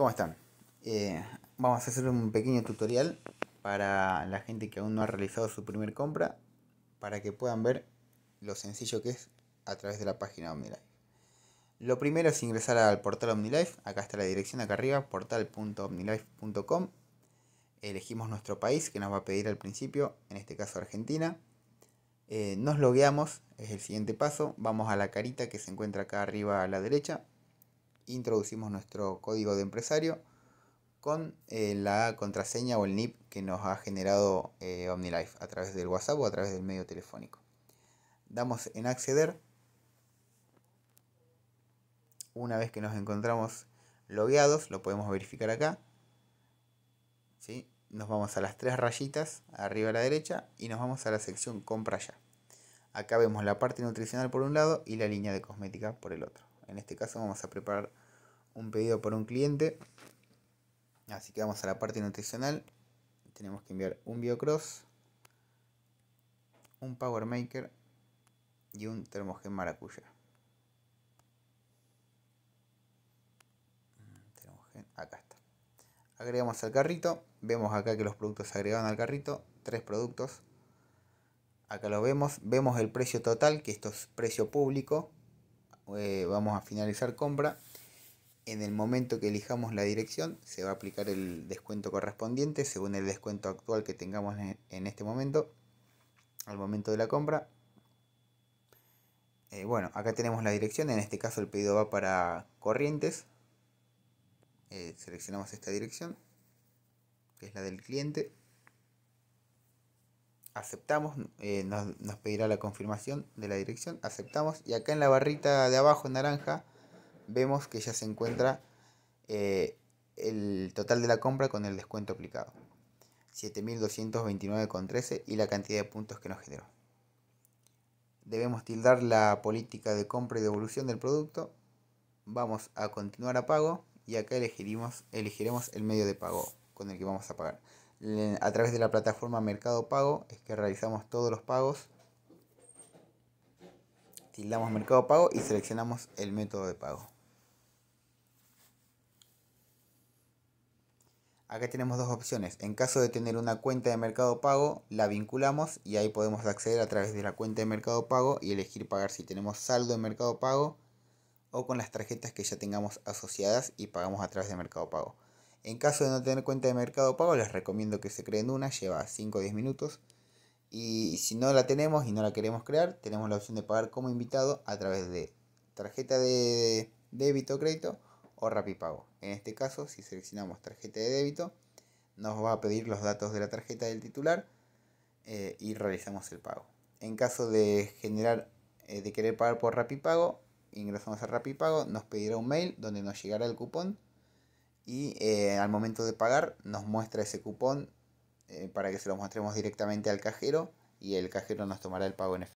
¿Cómo están? Eh, vamos a hacer un pequeño tutorial para la gente que aún no ha realizado su primer compra para que puedan ver lo sencillo que es a través de la página OmniLife. Lo primero es ingresar al portal OmniLife, acá está la dirección acá arriba, portal.omnilife.com. Elegimos nuestro país que nos va a pedir al principio, en este caso Argentina. Eh, nos logueamos, es el siguiente paso, vamos a la carita que se encuentra acá arriba a la derecha, introducimos nuestro código de empresario con eh, la contraseña o el NIP que nos ha generado eh, OmniLife a través del WhatsApp o a través del medio telefónico. Damos en acceder. Una vez que nos encontramos logueados, lo podemos verificar acá. ¿Sí? Nos vamos a las tres rayitas arriba a la derecha y nos vamos a la sección compra ya. Acá vemos la parte nutricional por un lado y la línea de cosmética por el otro. En este caso vamos a preparar un pedido por un cliente. Así que vamos a la parte nutricional. Tenemos que enviar un Biocross, un Power Maker y un Termogen Maracuya. Termogen, acá está. Agregamos al carrito. Vemos acá que los productos se agregaron al carrito. Tres productos. Acá lo vemos. Vemos el precio total, que esto es precio público. Eh, vamos a finalizar compra. En el momento que elijamos la dirección, se va a aplicar el descuento correspondiente según el descuento actual que tengamos en, este momento, al momento de la compra. Eh, bueno, acá tenemos la dirección, en este caso el pedido va para Corrientes. Eh, seleccionamos esta dirección, que es la del cliente aceptamos, eh, nos, pedirá la confirmación de la dirección, aceptamos y acá en la barrita de abajo en naranja vemos que ya se encuentra eh, el total de la compra con el descuento aplicado. 7.229,13 y la cantidad de puntos que nos generó. Debemos tildar la política de compra y devolución del producto. Vamos a continuar a pago y acá elegiremos el medio de pago con el que vamos a pagar a través de la plataforma Mercado Pago es que realizamos todos los pagos. Tildamos Mercado Pago y seleccionamos el método de pago. Acá tenemos dos opciones. En caso de tener una cuenta de Mercado Pago, la vinculamos y ahí podemos acceder a través de la cuenta de Mercado Pago y elegir pagar si tenemos saldo en Mercado Pago o con las tarjetas que ya tengamos asociadas y pagamos a través de Mercado Pago. En caso de no tener cuenta de Mercado Pago, les recomiendo que se creen una, lleva 5 o 10 minutos. Y si no la tenemos y no la queremos crear, tenemos la opción de pagar como invitado a través de tarjeta de débito o crédito o Rapipago. En este caso, si seleccionamos tarjeta de débito, nos va a pedir los datos de la tarjeta del titular eh, y realizamos el pago. En caso de generar, eh, de querer pagar por Rapipago, ingresamos a Rapipago, nos pedirá un mail donde nos llegará el cupón y eh, al momento de pagar nos muestra ese cupón eh, para que se lo mostremos directamente al cajero y el cajero nos tomará el pago en efectivo.